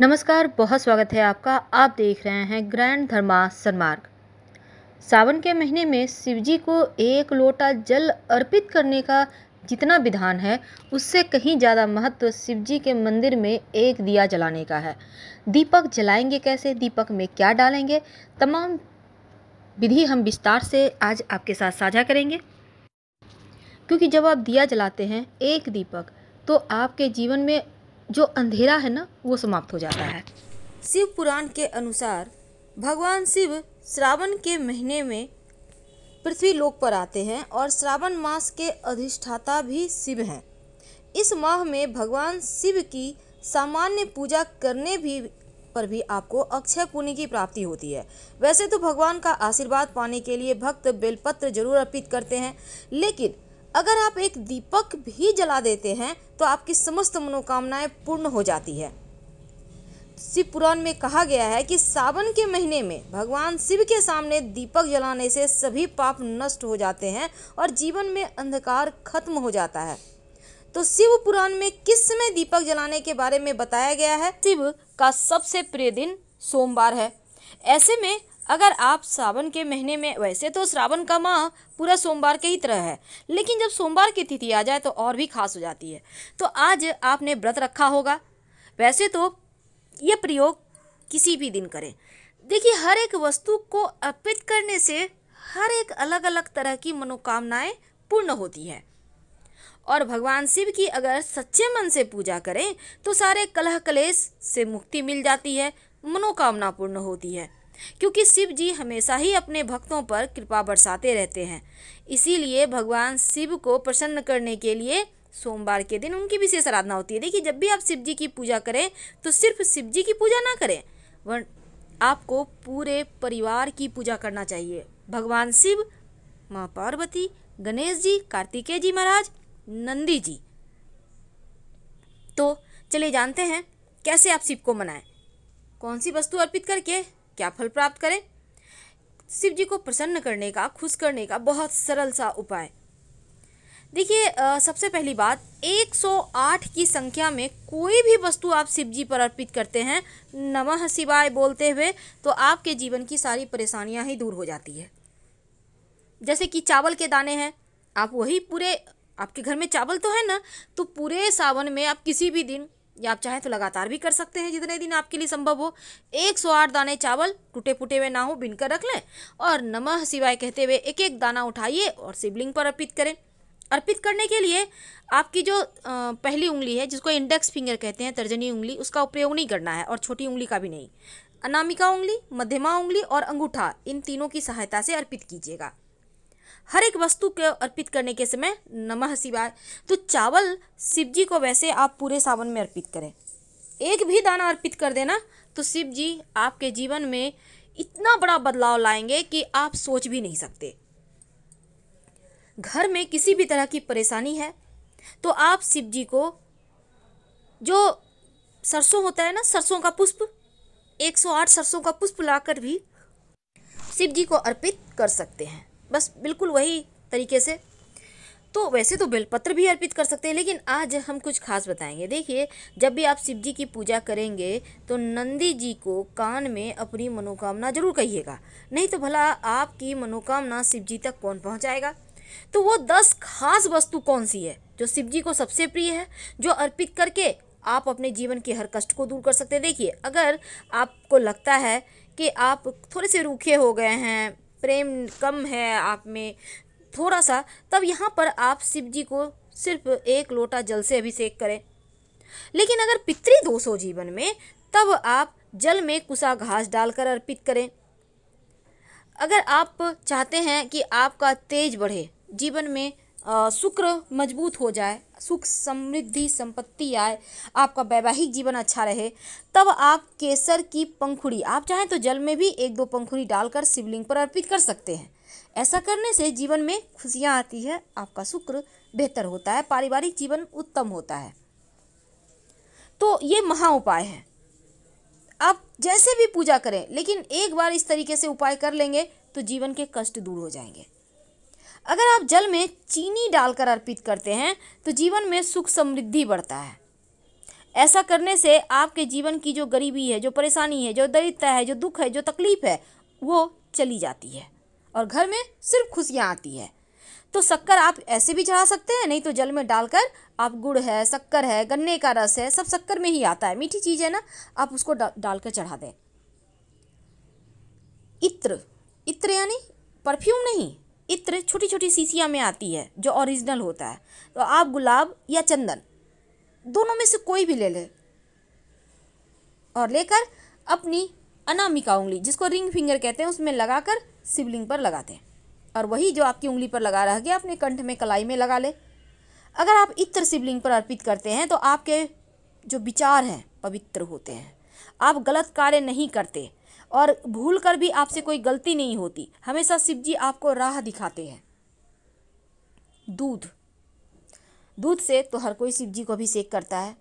नमस्कार बहुत स्वागत है आपका आप देख रहे हैं ग्रैंड धर्मा सन्मार्ग सावन के महीने में शिवजी को एक लोटा जल अर्पित करने का जितना विधान है उससे कहीं ज़्यादा महत्व शिवजी के मंदिर में एक दिया जलाने का है दीपक जलाएंगे कैसे दीपक में क्या डालेंगे तमाम विधि हम विस्तार से आज आपके साथ साझा करेंगे क्योंकि जब आप दिया जलाते हैं एक दीपक तो आपके जीवन में जो अंधेरा है ना वो समाप्त हो जाता है शिव पुराण के अनुसार भगवान शिव श्रावण के महीने में पृथ्वी लोक पर आते हैं और श्रावण मास के अधिष्ठाता भी शिव हैं इस माह में भगवान शिव की सामान्य पूजा करने भी पर भी आपको अक्षय पुण्य की प्राप्ति होती है वैसे तो भगवान का आशीर्वाद पाने के लिए भक्त बेलपत्र जरूर अर्पित करते हैं लेकिन अगर आप एक दीपक भी जला देते हैं तो आपकी समस्त मनोकामनाएं पूर्ण हो जाती है शिव पुराण में कहा गया है कि सावन के महीने में भगवान शिव के सामने दीपक जलाने से सभी पाप नष्ट हो जाते हैं और जीवन में अंधकार खत्म हो जाता है तो शिव पुराण में किस समय दीपक जलाने के बारे में बताया गया है शिव का सबसे प्रिय दिन सोमवार है ऐसे में अगर आप श्रावण के महीने में वैसे तो श्रावण का माह पूरा सोमवार के ही तरह है लेकिन जब सोमवार की तिथि आ जाए तो और भी खास हो जाती है तो आज आपने व्रत रखा होगा वैसे तो ये प्रयोग किसी भी दिन करें देखिए हर एक वस्तु को अर्पित करने से हर एक अलग अलग तरह की मनोकामनाएं पूर्ण होती है और भगवान शिव की अगर सच्चे मन से पूजा करें तो सारे कलह कलेश से मुक्ति मिल जाती है मनोकामना पूर्ण होती है क्योंकि शिव जी हमेशा ही अपने भक्तों पर कृपा बरसाते रहते हैं इसीलिए भगवान शिव को प्रसन्न करने के लिए सोमवार के दिन उनकी विशेष आराधना होती है देखिए जब भी आप शिव जी की पूजा करें तो सिर्फ शिव जी की पूजा ना करें वर आपको पूरे परिवार की पूजा करना चाहिए भगवान शिव माँ पार्वती गणेश जी कार्तिकेय जी महाराज नंदी जी तो चलिए जानते हैं कैसे आप शिव को मनाएं कौन सी वस्तु अर्पित करके क्या फल प्राप्त करें शिव जी को प्रसन्न करने का खुश करने का बहुत सरल सा उपाय देखिए सबसे पहली बात 108 की संख्या में कोई भी वस्तु आप शिव जी पर अर्पित करते हैं नमः शिवाय बोलते हुए तो आपके जीवन की सारी परेशानियां ही दूर हो जाती है जैसे कि चावल के दाने हैं आप वही पूरे आपके घर में चावल तो है ना तो पूरे सावन में आप किसी भी दिन या आप चाहें तो लगातार भी कर सकते हैं जितने दिन आपके लिए संभव हो एक सौ आठ दाने चावल टूटे फूटे हुए ना हो बिनकर रख लें और नमः शिवाय कहते हुए एक एक दाना उठाइए और शिवलिंग पर अर्पित करें अर्पित करने के लिए आपकी जो पहली उंगली है जिसको इंडेक्स फिंगर कहते हैं तर्जनी उंगली उसका उपयोग नहीं करना है और छोटी उंगली का भी नहीं अनामिका उंगली मध्यमा उंगली और अंगूठा इन तीनों की सहायता से अर्पित कीजिएगा हर एक वस्तु को अर्पित करने के समय नमः शिवाय तो चावल शिव जी को वैसे आप पूरे सावन में अर्पित करें एक भी दाना अर्पित कर देना तो शिव जी आपके जीवन में इतना बड़ा बदलाव लाएंगे कि आप सोच भी नहीं सकते घर में किसी भी तरह की परेशानी है तो आप शिव जी को जो सरसों होता है ना सरसों का पुष्प 108 सरसों का पुष्प लाकर भी शिव जी को अर्पित कर सकते हैं बस बिल्कुल वही तरीके से तो वैसे तो बेलपत्र भी अर्पित कर सकते हैं लेकिन आज हम कुछ खास बताएंगे देखिए जब भी आप शिव जी की पूजा करेंगे तो नंदी जी को कान में अपनी मनोकामना जरूर कहिएगा नहीं तो भला आपकी मनोकामना शिव जी तक कौन पहुंचाएगा तो वो दस खास वस्तु कौन सी है जो शिव जी को सबसे प्रिय है जो अर्पित करके आप अपने जीवन के हर कष्ट को दूर कर सकते हैं देखिए अगर आपको लगता है कि आप थोड़े से रूखे हो गए हैं प्रेम कम है आप में थोड़ा सा तब यहाँ पर आप शिव जी को सिर्फ एक लोटा जल से अभिषेक करें लेकिन अगर पितृदोष हो जीवन में तब आप जल में कुसा घास डालकर अर्पित करें अगर आप चाहते हैं कि आपका तेज बढ़े जीवन में शुक्र मजबूत हो जाए सुख समृद्धि संपत्ति आए आपका वैवाहिक जीवन अच्छा रहे तब आप केसर की पंखुड़ी आप चाहें तो जल में भी एक दो पंखुड़ी डालकर शिवलिंग पर अर्पित कर सकते हैं ऐसा करने से जीवन में खुशियाँ आती है आपका शुक्र बेहतर होता है पारिवारिक जीवन उत्तम होता है तो ये महा उपाय है आप जैसे भी पूजा करें लेकिन एक बार इस तरीके से उपाय कर लेंगे तो जीवन के कष्ट दूर हो जाएंगे अगर आप जल में चीनी डालकर अर्पित करते हैं तो जीवन में सुख समृद्धि बढ़ता है ऐसा करने से आपके जीवन की जो गरीबी है जो परेशानी है जो दरिद्रता है जो दुख है जो तकलीफ है वो चली जाती है और घर में सिर्फ खुशियाँ आती है तो शक्कर आप ऐसे भी चढ़ा सकते हैं नहीं तो जल में डालकर आप गुड़ है शक्कर है गन्ने का रस है सब शक्कर में ही आता है मीठी चीज़ है ना आप उसको डा, डालकर चढ़ा दें इत्र इत्र यानी परफ्यूम नहीं इत्र छोटी छोटी सीसिया में आती है जो ओरिजिनल होता है तो आप गुलाब या चंदन दोनों में से कोई भी ले लें और लेकर अपनी अनामिका उंगली जिसको रिंग फिंगर कहते हैं उसमें लगाकर शिवलिंग पर लगाते हैं और वही जो आपकी उंगली पर लगा रह गया अपने कंठ में कलाई में लगा ले अगर आप इत्र शिवलिंग पर अर्पित करते हैं तो आपके जो विचार हैं पवित्र होते हैं आप गलत कार्य नहीं करते और भूल कर भी आपसे कोई गलती नहीं होती हमेशा शिव जी आपको राह दिखाते हैं दूध दूध से तो हर कोई शिव जी को अभिषेक करता है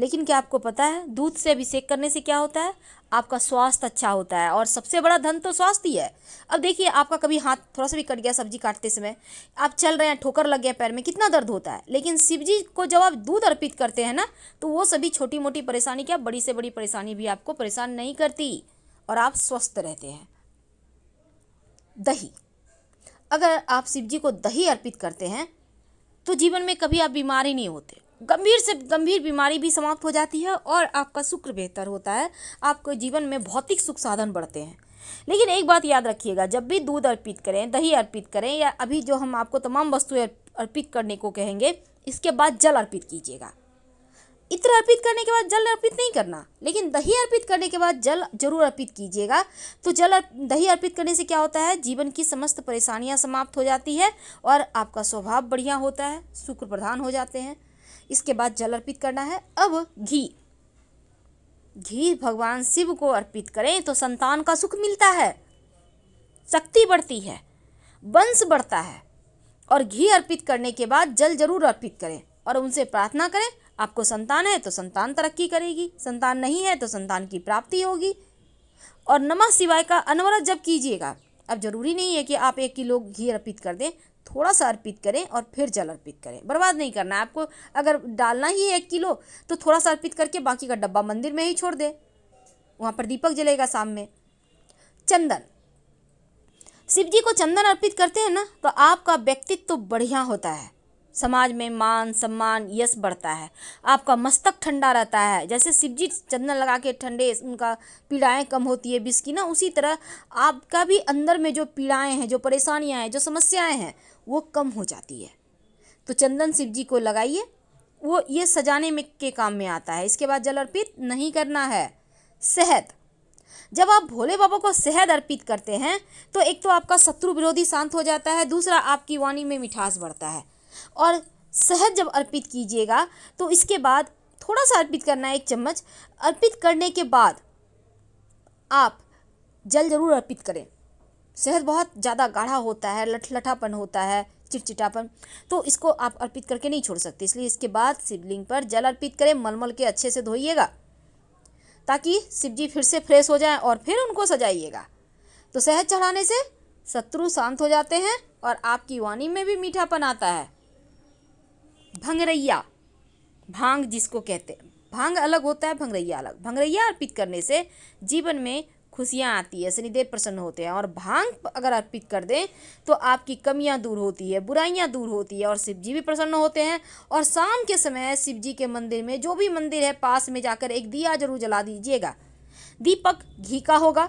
लेकिन क्या आपको पता है दूध से अभिषेक करने से क्या होता है आपका स्वास्थ्य अच्छा होता है और सबसे बड़ा धन तो स्वास्थ्य ही है अब देखिए आपका कभी हाथ थोड़ा सा भी कट गया सब्जी काटते समय आप चल रहे हैं ठोकर लग गया पैर में कितना दर्द होता है लेकिन शिव जी को जब आप दूध अर्पित करते हैं ना तो वो सभी छोटी मोटी परेशानी क्या बड़ी से बड़ी परेशानी भी आपको परेशान नहीं करती और आप स्वस्थ रहते हैं दही अगर आप शिव जी को दही अर्पित करते हैं तो जीवन में कभी आप बीमार ही नहीं होते गंभीर से गंभीर बीमारी भी समाप्त हो जाती है और आपका शुक्र बेहतर होता है आपके जीवन में भौतिक सुख साधन बढ़ते हैं लेकिन एक बात याद रखिएगा जब भी दूध अर्पित करें दही अर्पित करें या अभी जो हम आपको तमाम वस्तुएं अर्पित करने को कहेंगे इसके बाद जल अर्पित कीजिएगा इत्र अर्पित करने के बाद जल अर्पित नहीं करना लेकिन दही अर्पित करने के बाद जल जरूर अर्पित कीजिएगा तो जल दही अर्पित करने से क्या होता है जीवन की समस्त परेशानियाँ समाप्त हो जाती है और आपका स्वभाव बढ़िया होता है शुक्र प्रधान हो जाते हैं इसके बाद जल अर्पित करना है अब घी घी भगवान शिव को अर्पित करें तो संतान का सुख मिलता है शक्ति बढ़ती है वंश बढ़ता है और घी अर्पित करने के बाद जल जरूर अर्पित करें और उनसे प्रार्थना करें आपको संतान है तो संतान तरक्की करेगी संतान नहीं है तो संतान की प्राप्ति होगी और नमः शिवाय का अनवरत जब कीजिएगा अब ज़रूरी नहीं है कि आप एक किलो घी अर्पित कर दें थोड़ा सा अर्पित करें और फिर जल अर्पित करें बर्बाद नहीं करना है आपको अगर डालना ही है एक किलो तो थोड़ा सा अर्पित करके बाकी का डब्बा मंदिर में ही छोड़ दें वहाँ पर दीपक जलेगा शाम में चंदन शिव जी को चंदन अर्पित करते हैं ना तो आपका व्यक्तित्व तो बढ़िया होता है समाज में मान सम्मान यश बढ़ता है आपका मस्तक ठंडा रहता है जैसे शिवजी चंदन लगा के ठंडे उनका पीड़ाएँ कम होती है विष की ना उसी तरह आपका भी अंदर में जो पीड़ाएँ हैं जो परेशानियाँ हैं जो समस्याएँ हैं वो कम हो जाती है तो चंदन शिव जी को लगाइए वो ये सजाने में के काम में आता है इसके बाद जल अर्पित नहीं करना है शहद जब आप भोले बाबा को शहद अर्पित करते हैं तो एक तो आपका शत्रु विरोधी शांत हो जाता है दूसरा आपकी वाणी में मिठास बढ़ता है और शहद जब अर्पित कीजिएगा तो इसके बाद थोड़ा सा अर्पित करना है एक चम्मच अर्पित करने के बाद आप जल ज़रूर अर्पित करें शहद बहुत ज़्यादा गाढ़ा होता है लठलठापन होता है चिटचिटापन तो इसको आप अर्पित करके नहीं छोड़ सकते इसलिए इसके बाद शिवलिंग पर जल अर्पित करें मलमल के अच्छे से धोइएगा ताकि शिव जी फिर से फ्रेश हो जाएं और फिर उनको सजाइएगा तो शहद चढ़ाने से शत्रु शांत हो जाते हैं और आपकी वाणी में भी मीठापन आता है भंगरैया भांग जिसको कहते हैं भांग अलग होता है भंगरैया अलग भंगरैया अर्पित करने से जीवन में खुशियाँ आती है शनिदेव प्रसन्न होते हैं और भांग अगर अर्पित कर दें तो आपकी कमियाँ दूर होती है बुराइयाँ दूर होती है और शिव जी भी प्रसन्न होते हैं और शाम के समय शिव जी के मंदिर में जो भी मंदिर है पास में जाकर एक दिया जरूर जला दीजिएगा दीपक घी का होगा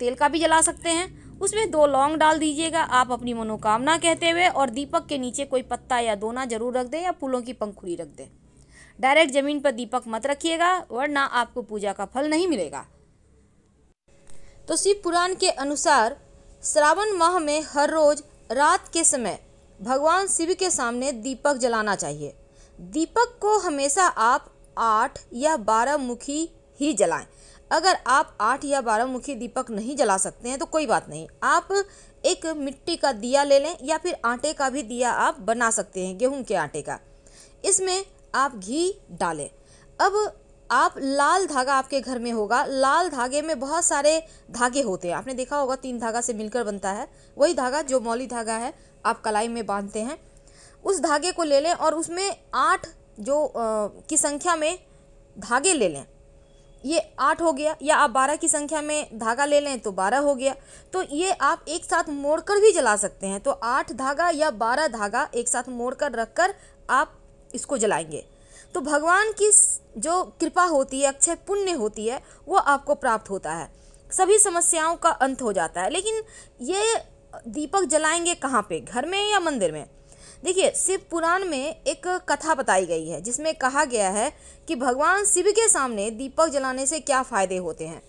तेल का भी जला सकते हैं उसमें दो लौंग डाल दीजिएगा आप अपनी मनोकामना कहते हुए और दीपक के नीचे कोई पत्ता या दोना जरूर रख दें या फूलों की पंखुड़ी रख दें डायरेक्ट ज़मीन पर दीपक मत रखिएगा वरना आपको पूजा का फल नहीं मिलेगा तो शिव पुराण के अनुसार श्रावण माह में हर रोज रात के समय भगवान शिव के सामने दीपक जलाना चाहिए दीपक को हमेशा आप आठ या बारह मुखी ही जलाएं अगर आप आठ या बारह मुखी दीपक नहीं जला सकते हैं तो कोई बात नहीं आप एक मिट्टी का दिया ले लें या फिर आटे का भी दिया आप बना सकते हैं गेहूं के आटे का इसमें आप घी डालें अब आप लाल धागा आपके घर में होगा लाल धागे में बहुत सारे धागे होते हैं आपने देखा होगा तीन धागा से मिलकर बनता है वही धागा जो मौली धागा है आप कलाई में बांधते हैं उस धागे को ले लें और उसमें आठ जो आ, की संख्या में धागे ले लें ये आठ हो गया या आप बारह की संख्या में धागा ले लें तो बारह हो गया तो ये आप एक साथ मोड़ कर भी जला सकते हैं तो आठ धागा या बारह धागा एक साथ मोड़ कर रख कर आप इसको जलाएंगे तो भगवान की जो कृपा होती है अक्षय पुण्य होती है वो आपको प्राप्त होता है सभी समस्याओं का अंत हो जाता है लेकिन ये दीपक जलाएंगे कहाँ पे घर में या मंदिर में देखिए शिव पुराण में एक कथा बताई गई है जिसमें कहा गया है कि भगवान शिव के सामने दीपक जलाने से क्या फ़ायदे होते हैं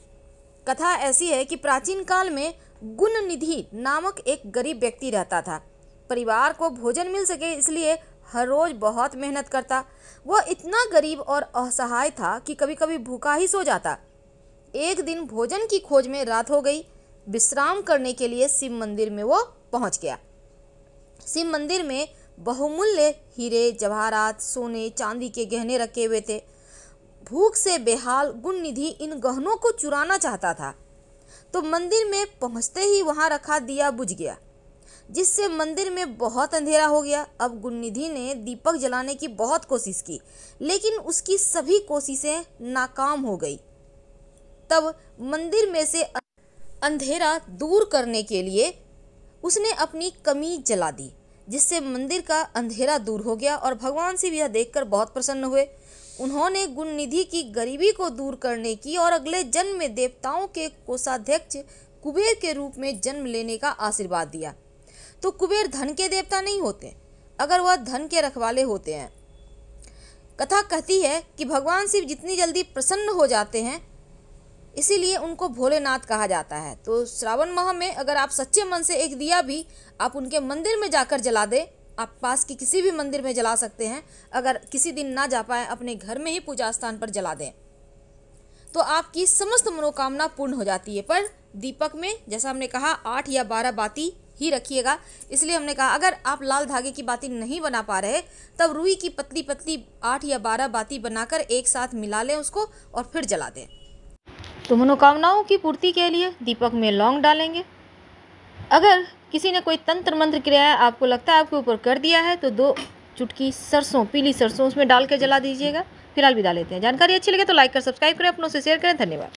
कथा ऐसी है कि प्राचीन काल में गुण निधि नामक एक गरीब व्यक्ति रहता था परिवार को भोजन मिल सके इसलिए हर रोज बहुत मेहनत करता वह इतना गरीब और असहाय था कि कभी कभी भूखा ही सो जाता एक दिन भोजन की खोज में रात हो गई विश्राम करने के लिए शिव मंदिर में वो पहुंच गया शिव मंदिर में बहुमूल्य हीरे जवाहरात सोने चांदी के गहने रखे हुए थे भूख से बेहाल गुण निधि इन गहनों को चुराना चाहता था तो मंदिर में पहुंचते ही वहां रखा दिया बुझ गया जिससे मंदिर में बहुत अंधेरा हो गया अब गुणनिधि ने दीपक जलाने की बहुत कोशिश की लेकिन उसकी सभी कोशिशें नाकाम हो गई तब मंदिर में से अंधेरा दूर करने के लिए उसने अपनी कमी जला दी जिससे मंदिर का अंधेरा दूर हो गया और भगवान शिव यह देखकर बहुत प्रसन्न हुए उन्होंने गुण निधि की गरीबी को दूर करने की और अगले जन्म में देवताओं के कोषाध्यक्ष कुबेर के रूप में जन्म लेने का आशीर्वाद दिया तो कुबेर धन के देवता नहीं होते अगर वह धन के रखवाले होते हैं कथा कहती है कि भगवान शिव जितनी जल्दी प्रसन्न हो जाते हैं इसीलिए उनको भोलेनाथ कहा जाता है तो श्रावण माह में अगर आप सच्चे मन से एक दिया भी आप उनके मंदिर में जाकर जला दें आप पास की किसी भी मंदिर में जला सकते हैं अगर किसी दिन ना जा पाए अपने घर में ही पूजा स्थान पर जला दें तो आपकी समस्त मनोकामना पूर्ण हो जाती है पर दीपक में जैसा हमने कहा आठ या बारह बाती ही रखिएगा इसलिए हमने कहा अगर आप लाल धागे की बाती नहीं बना पा रहे तब रुई की पतली पतली आठ या बारह बाती बनाकर एक साथ मिला लें उसको और फिर जला दें तो मनोकामनाओं की पूर्ति के लिए दीपक में लौंग डालेंगे अगर किसी ने कोई तंत्र मंत्र क्रिया आपको लगता है आपके ऊपर कर दिया है तो दो चुटकी सरसों पीली सरसों उसमें डाल के जला दीजिएगा फिलहाल भी डाल लेते हैं जानकारी अच्छी लगे तो लाइक कर सब्सक्राइब करें अपनों से शेयर करें धन्यवाद